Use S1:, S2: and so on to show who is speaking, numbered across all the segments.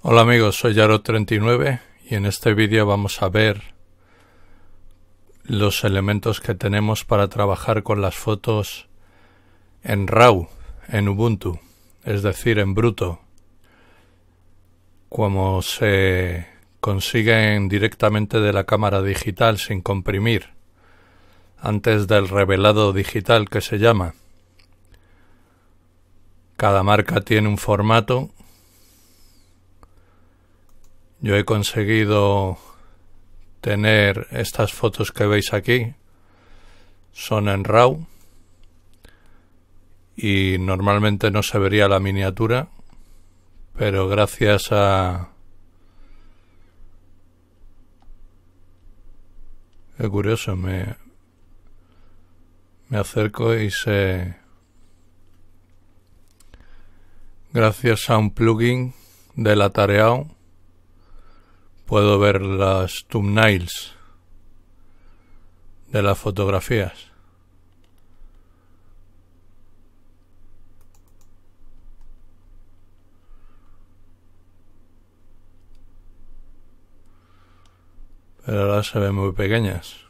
S1: Hola amigos, soy Yaro39 y en este vídeo vamos a ver los elementos que tenemos para trabajar con las fotos en RAW, en Ubuntu, es decir, en bruto, como se consiguen directamente de la cámara digital sin comprimir, antes del revelado digital que se llama. Cada marca tiene un formato yo he conseguido tener estas fotos que veis aquí. Son en RAW. Y normalmente no se vería la miniatura. Pero gracias a... Qué curioso, me... Me acerco y se... Gracias a un plugin del atareado puedo ver las thumbnails de las fotografías. Pero ahora se ven muy pequeñas.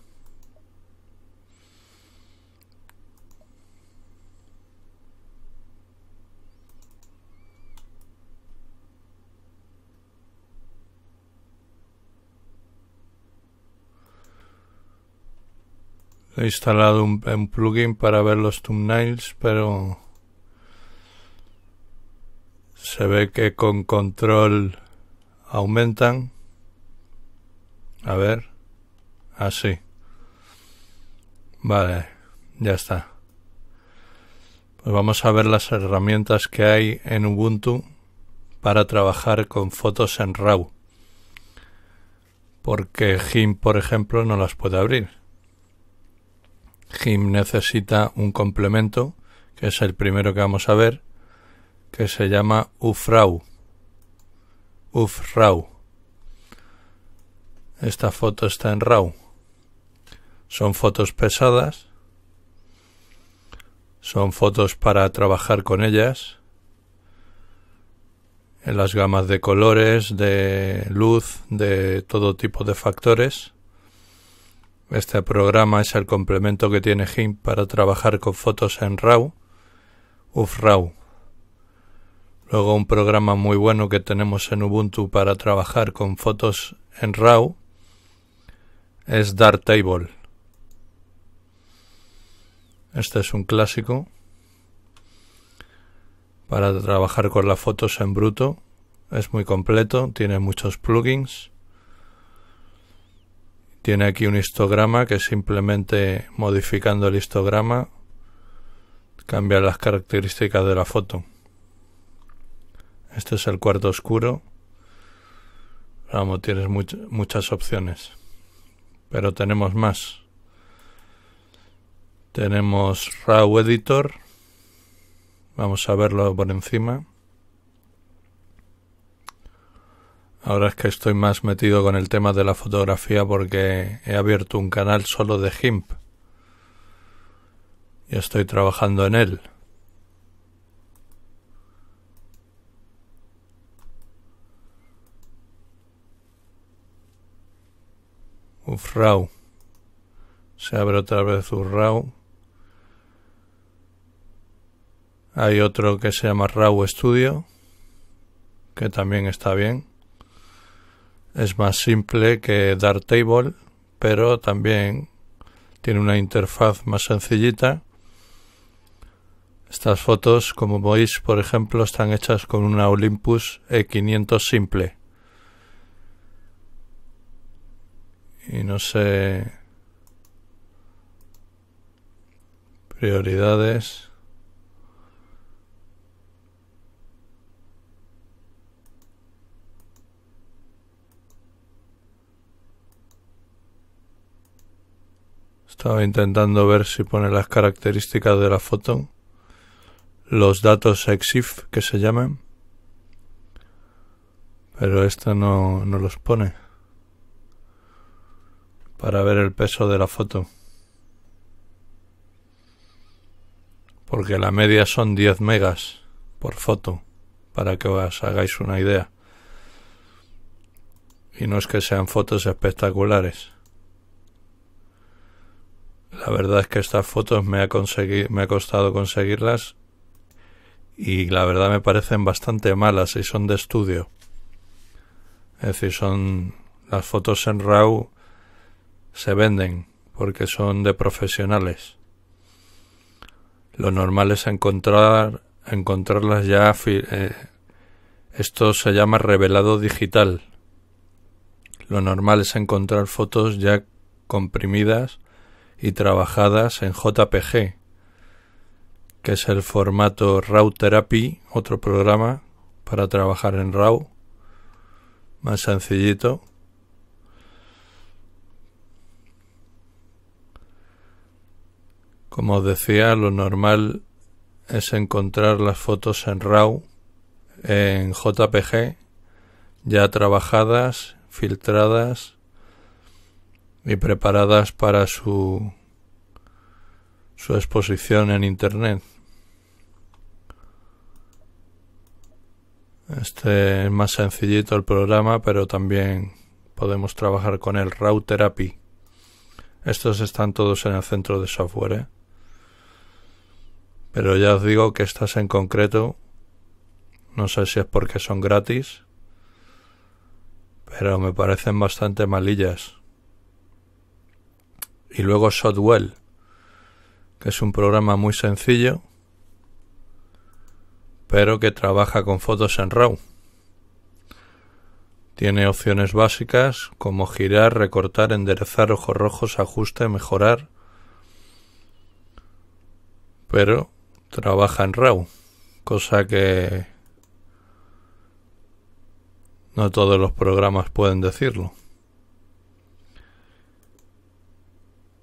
S1: He instalado un, plugin para ver los thumbnails, pero se ve que con control aumentan. A ver. Así. Vale, ya está. Pues vamos a ver las herramientas que hay en Ubuntu para trabajar con fotos en RAW. Porque GIMP, por ejemplo, no las puede abrir. Jim necesita un complemento, que es el primero que vamos a ver, que se llama Ufrau. Ufrau. Esta foto está en RAW. Son fotos pesadas. Son fotos para trabajar con ellas. En las gamas de colores, de luz, de todo tipo de factores. Este programa es el complemento que tiene GIMP para trabajar con fotos en RAW, UFRAW. Luego un programa muy bueno que tenemos en Ubuntu para trabajar con fotos en RAW es Darktable. Este es un clásico para trabajar con las fotos en bruto. Es muy completo, tiene muchos plugins. Tiene aquí un histograma que simplemente modificando el histograma cambia las características de la foto. Este es el cuarto oscuro. Vamos, tienes muchas opciones. Pero tenemos más. Tenemos RAW Editor. Vamos a verlo por encima. Ahora es que estoy más metido con el tema de la fotografía porque he abierto un canal solo de GIMP. Y estoy trabajando en él. Ufrau. Se abre otra vez Ufrau. Hay otro que se llama RAW Studio, que también está bien es más simple que Darktable, pero también tiene una interfaz más sencillita. Estas fotos, como veis, por ejemplo, están hechas con una Olympus E500 simple. Y no sé... Prioridades. Estaba intentando ver si pone las características de la foto. Los datos EXIF que se llaman. Pero esto no, no los pone. Para ver el peso de la foto. Porque la media son 10 megas por foto. Para que os hagáis una idea. Y no es que sean fotos espectaculares. La verdad es que estas fotos me ha, me ha costado conseguirlas y la verdad me parecen bastante malas y son de estudio. Es decir, son las fotos en RAW se venden porque son de profesionales. Lo normal es encontrar encontrarlas ya eh, esto se llama revelado digital. Lo normal es encontrar fotos ya comprimidas y trabajadas en JPG, que es el formato RAW Therapy, otro programa para trabajar en RAW, más sencillito. Como os decía, lo normal es encontrar las fotos en RAW, en JPG, ya trabajadas, filtradas, y preparadas para su, su exposición en Internet. Este es más sencillito el programa, pero también podemos trabajar con el Router API. Estos están todos en el centro de software. ¿eh? Pero ya os digo que estas en concreto, no sé si es porque son gratis, pero me parecen bastante malillas y luego Shotwell, que es un programa muy sencillo, pero que trabaja con fotos en RAW. Tiene opciones básicas como girar, recortar, enderezar, ojos rojos, ajuste, mejorar. Pero trabaja en RAW, cosa que no todos los programas pueden decirlo.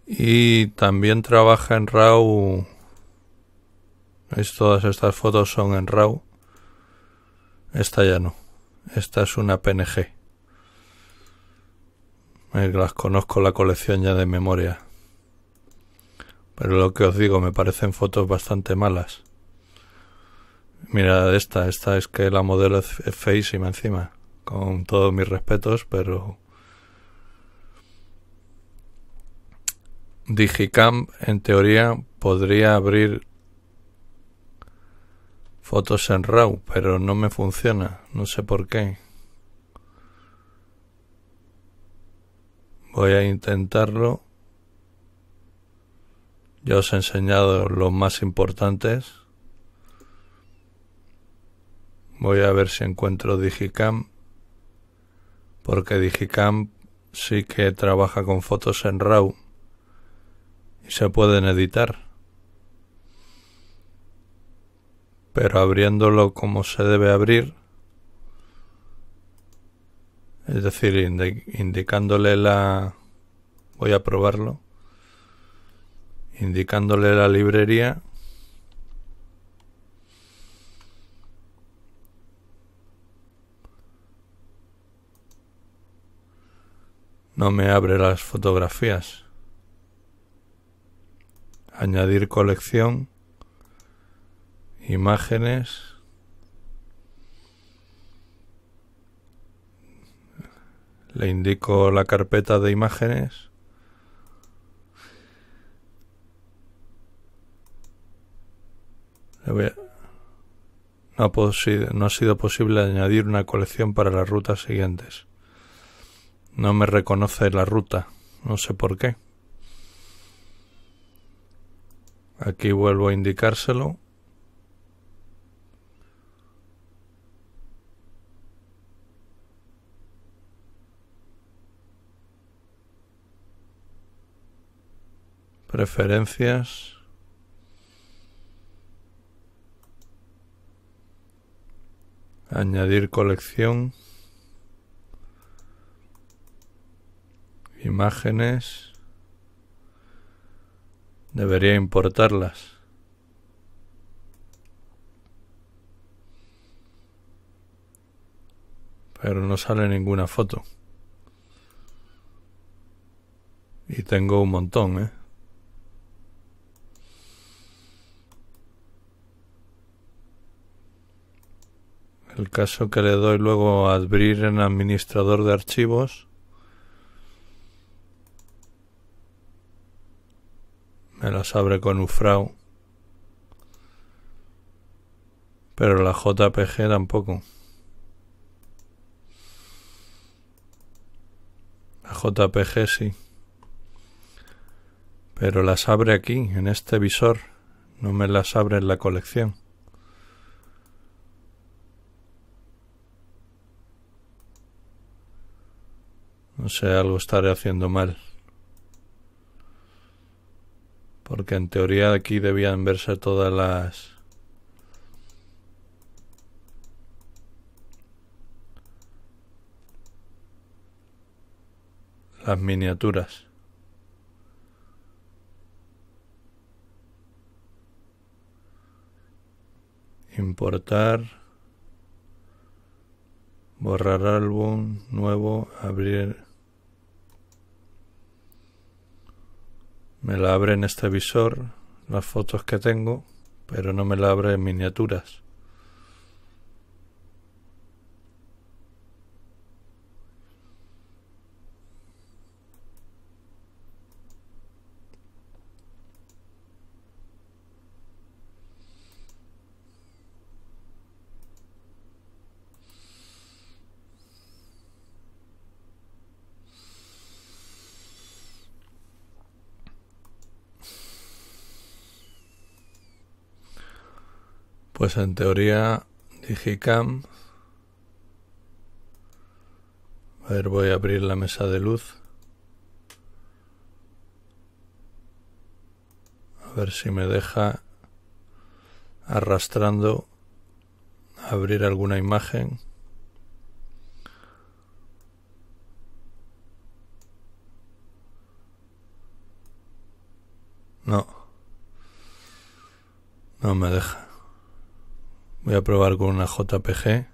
S1: Y también trabaja en RAW. ¿Veis? Todas estas fotos son en RAW. Esta ya no. Esta es una PNG. Eh, las conozco la colección ya de memoria. Pero lo que os digo, me parecen fotos bastante malas. Mira esta, esta es que la modelo es feísima encima. Con todos mis respetos, pero Digicam en teoría podría abrir fotos en RAW, pero no me funciona, no sé por qué. Voy a intentarlo. Ya os he enseñado los más importantes. Voy a ver si encuentro Digicam, porque Digicam sí que trabaja con fotos en RAW se pueden editar. Pero abriéndolo como se debe abrir, es decir, indicándole la... voy a probarlo, indicándole la librería. No me abre las fotografías añadir colección, imágenes, le indico la carpeta de imágenes. no ha sido posible añadir una colección para las rutas siguientes. No me reconoce la ruta, no sé por qué. Aquí vuelvo a indicárselo. Preferencias. añadir colección, imágenes, debería importarlas. Pero no sale ninguna foto. Y tengo un montón, ¿eh? El caso que le doy luego a abrir en administrador de archivos Me las abre con Ufrau. Pero la JPG tampoco. La JPG sí. Pero las abre aquí, en este visor. No me las abre en la colección. No sé, algo estaré haciendo mal. Porque en teoría aquí debían verse todas las... Las miniaturas. Importar. Borrar álbum. Nuevo. Abrir Me la abre en este visor las fotos que tengo, pero no me la abre en miniaturas. Pues en teoría, Digicam. A ver, voy a abrir la mesa de luz. A ver si me deja arrastrando abrir alguna imagen. No. No me deja. Voy a probar con una JPG.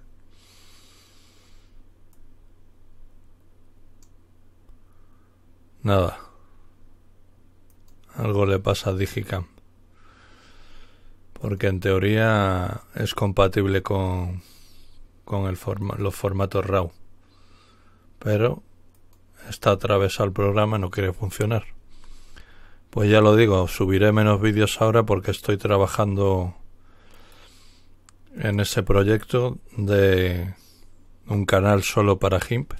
S1: Nada. Algo le pasa a Digicam. Porque en teoría es compatible con, con los formatos RAW. Pero está atravesado el programa, no quiere funcionar. Pues ya lo digo, subiré menos vídeos ahora porque estoy trabajando en ese proyecto de un canal solo para GIMP.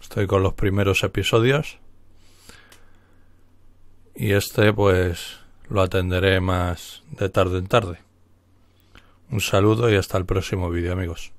S1: Estoy con los primeros episodios. Y este pues lo atenderé más de tarde en tarde. Un saludo y hasta el próximo vídeo amigos.